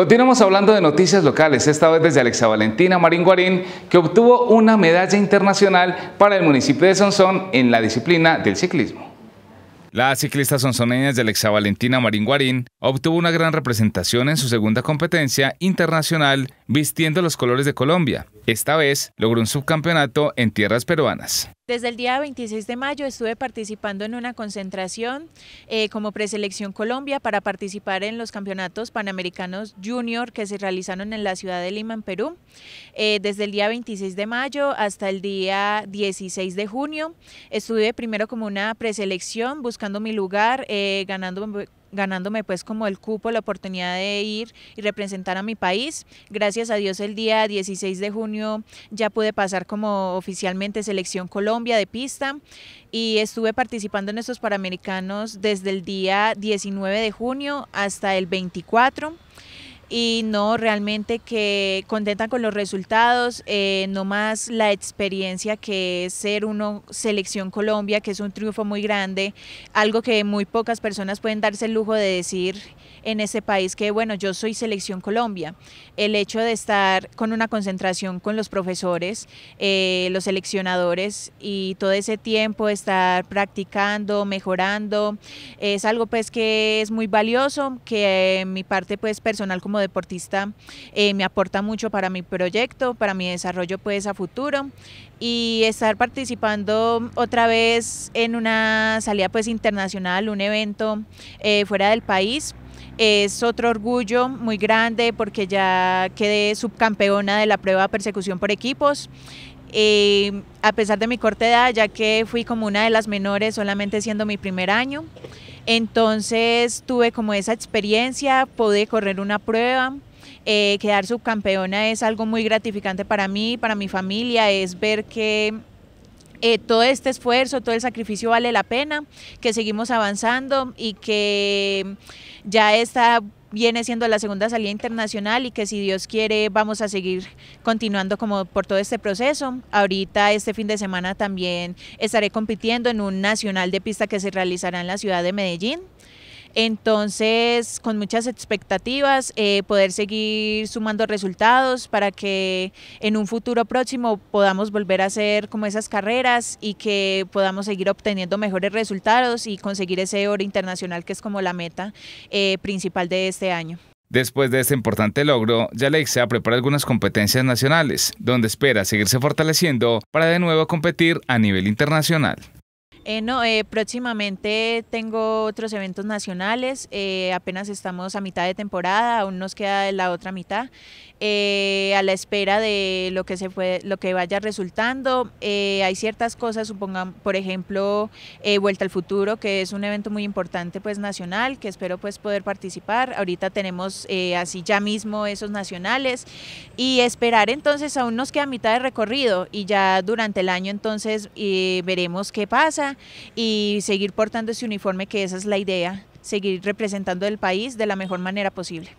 Continuamos hablando de noticias locales, esta vez desde Alexa Valentina Marín Guarín, que obtuvo una medalla internacional para el municipio de Sonsón en la disciplina del ciclismo. La ciclista sonsoneña de Alexa Valentina Marín Guarín obtuvo una gran representación en su segunda competencia internacional vistiendo los colores de Colombia, esta vez logró un subcampeonato en tierras peruanas. Desde el día 26 de mayo estuve participando en una concentración eh, como preselección Colombia para participar en los campeonatos panamericanos junior que se realizaron en la ciudad de Lima, en Perú. Eh, desde el día 26 de mayo hasta el día 16 de junio estuve primero como una preselección buscando mi lugar, eh, ganando ganando ganándome pues como el cupo, la oportunidad de ir y representar a mi país. Gracias a Dios el día 16 de junio ya pude pasar como oficialmente Selección Colombia de pista y estuve participando en estos Panamericanos desde el día 19 de junio hasta el 24 y no realmente que contenta con los resultados, eh, no más la experiencia que es ser uno selección Colombia, que es un triunfo muy grande, algo que muy pocas personas pueden darse el lujo de decir en ese país que bueno, yo soy selección Colombia. El hecho de estar con una concentración con los profesores, eh, los seleccionadores y todo ese tiempo estar practicando, mejorando, es algo pues que es muy valioso, que en eh, mi parte pues personal como deportista eh, me aporta mucho para mi proyecto, para mi desarrollo pues a futuro y estar participando otra vez en una salida pues internacional, un evento eh, fuera del país, es otro orgullo muy grande porque ya quedé subcampeona de la prueba de persecución por equipos. Eh, a pesar de mi corta edad, ya que fui como una de las menores solamente siendo mi primer año. Entonces tuve como esa experiencia, pude correr una prueba. Eh, quedar subcampeona es algo muy gratificante para mí, para mi familia, es ver que eh, todo este esfuerzo, todo el sacrificio vale la pena, que seguimos avanzando y que ya está, viene siendo la segunda salida internacional y que si Dios quiere vamos a seguir continuando como por todo este proceso. Ahorita este fin de semana también estaré compitiendo en un nacional de pista que se realizará en la ciudad de Medellín. Entonces, con muchas expectativas, eh, poder seguir sumando resultados para que en un futuro próximo podamos volver a hacer como esas carreras y que podamos seguir obteniendo mejores resultados y conseguir ese oro internacional que es como la meta eh, principal de este año. Después de este importante logro, se prepara algunas competencias nacionales, donde espera seguirse fortaleciendo para de nuevo competir a nivel internacional. Eh, no, eh, próximamente tengo otros eventos nacionales, eh, apenas estamos a mitad de temporada, aún nos queda la otra mitad, a la espera de lo que, se lo que vaya resultando. hay ciertas cosas, supongan, por ejemplo, Vuelta al Futuro, que es un evento muy importante pues nacional, que espero pues poder participar. Ahorita tenemos así ya mismo esos nacionales y esperar entonces, aún nos queda mitad de recorrido y ya durante el año entonces veremos qué pasa y seguir portando ese uniforme, que esa es la idea, seguir representando el país de la mejor manera posible.